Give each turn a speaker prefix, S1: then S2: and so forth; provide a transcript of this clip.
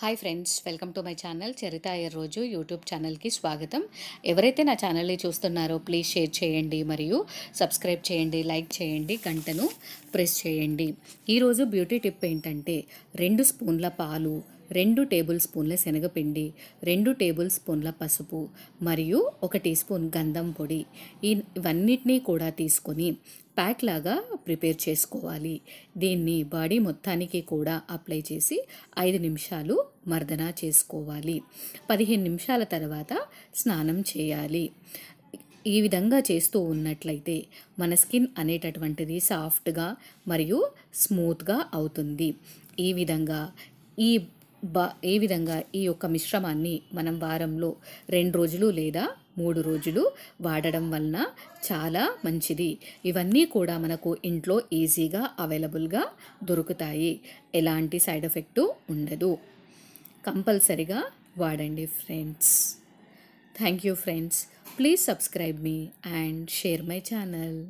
S1: hi friends welcome to my channel Charitha రోజు YouTube ఛానల్కి స్వాగతం ఎవరైతే నా ఛానల్ని చూస్తున్నారో ప్లీజ్ షేర్ చేయండి మరియు సబ్స్క్రైబ్ చేయండి లైక్ చేయండి గంటను ప్రెస్ చేయండి ఈరోజు బ్యూటీ టిప్ ఏంటంటే రెండు స్పూన్ల పాలు రెండు టేబుల్ స్పూన్ల శనగపిండి రెండు టేబుల్ స్పూన్ల పసుపు మరియు ఒక టీ స్పూన్ గంధం పొడి ఇవన్నిటినీ కూడా తీసుకొని ప్యాక్ లాగా ప్రిపేర్ చేసుకోవాలి దీన్ని బాడీ మొత్తానికి కూడా అప్లై చేసి ఐదు నిమిషాలు మర్దన చేసుకోవాలి పదిహేను నిమిషాల తర్వాత స్నానం చేయాలి ఈ విధంగా చేస్తూ ఉన్నట్లయితే మన స్కిన్ అనేటటువంటిది సాఫ్ట్గా మరియు స్మూత్గా అవుతుంది ఈ విధంగా ఈ బా ఏ విధంగా ఈ యొక్క మిశ్రమాన్ని మనం వారంలో రెండు రోజులు లేదా మూడు రోజులు వాడడం వలన చాలా మంచిది ఇవన్నీ కూడా మనకు ఇంట్లో ఈజీగా అవైలబుల్గా దొరుకుతాయి ఎలాంటి సైడ్ ఎఫెక్టు ఉండదు కంపల్సరిగా వాడండి friends thank you friends please subscribe me and share my channel